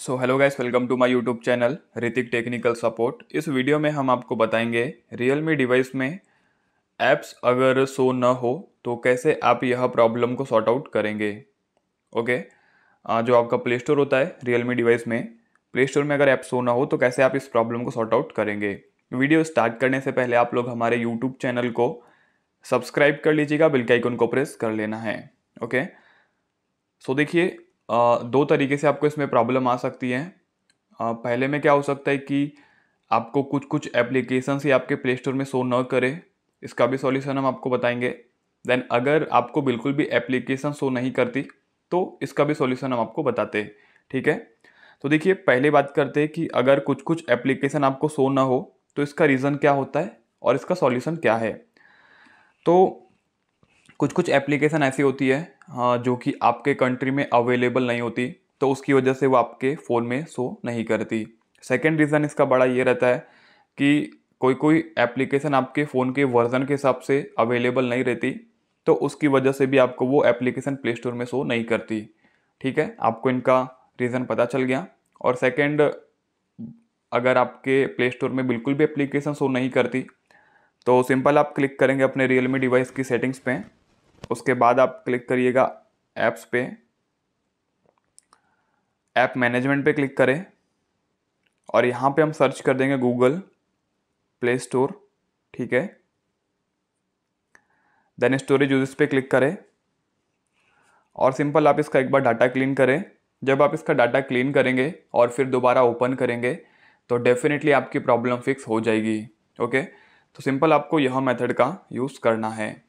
so hello guys welcome to my YouTube channel Ritik technical support इस video में हम आपको बताएंगे रियल मी डिवाइस में ऐप्स अगर शो न हो तो कैसे आप यह प्रॉब्लम को सॉर्ट आउट करेंगे ओके जो आपका प्ले स्टोर होता है रियल मी डिवाइस में प्ले स्टोर में अगर ऐप शो ना हो तो कैसे आप इस प्रॉब्लम को सॉर्ट आउट करेंगे वीडियो स्टार्ट करने से पहले आप लोग हमारे यूट्यूब चैनल को सब्सक्राइब कर लीजिएगा बिल्कुल आइकन को प्रेस कर लेना है ओके सो देखिए दो तरीके से आपको इसमें प्रॉब्लम आ सकती है पहले में क्या हो सकता है कि आपको कुछ कुछ एप्लीकेशन ही आपके प्ले स्टोर में शो न करे इसका भी सॉल्यूशन हम आपको बताएंगे देन अगर आपको बिल्कुल भी एप्लीकेशन शो नहीं करती तो इसका भी सॉल्यूशन हम आपको बताते हैं ठीक है तो देखिए पहले बात करते हैं कि अगर कुछ कुछ एप्लीकेशन आपको शो ना हो तो इसका रीज़न क्या होता है और इसका सॉल्यूशन क्या है तो कुछ कुछ एप्लीकेशन ऐसी होती है हाँ, जो कि आपके कंट्री में अवेलेबल नहीं होती तो उसकी वजह से वो आपके फ़ोन में शो नहीं करती सेकेंड रीज़न इसका बड़ा ये रहता है कि कोई कोई एप्लीकेशन आपके फ़ोन के वर्ज़न के हिसाब से अवेलेबल नहीं रहती तो उसकी वजह से भी आपको वो एप्लीकेशन प्ले स्टोर में शो नहीं करती ठीक है आपको इनका रीज़न पता चल गया और सेकेंड अगर आपके प्ले स्टोर में बिल्कुल भी एप्लीकेशन शो नहीं करती तो सिंपल आप क्लिक करेंगे अपने रियलमी डिवाइस की सेटिंग्स पे उसके बाद आप क्लिक करिएगा ऐप्स पे ऐप मैनेजमेंट पे क्लिक करें और यहाँ पे हम सर्च कर देंगे गूगल प्ले स्टोर ठीक है देन स्टोरेज यूज पे क्लिक करें और सिंपल आप इसका एक बार डाटा क्लीन करें जब आप इसका डाटा क्लीन करेंगे और फिर दोबारा ओपन करेंगे तो डेफिनेटली आपकी प्रॉब्लम फिक्स हो जाएगी ओके तो सिंपल आपको यह मेथड का यूज़ करना है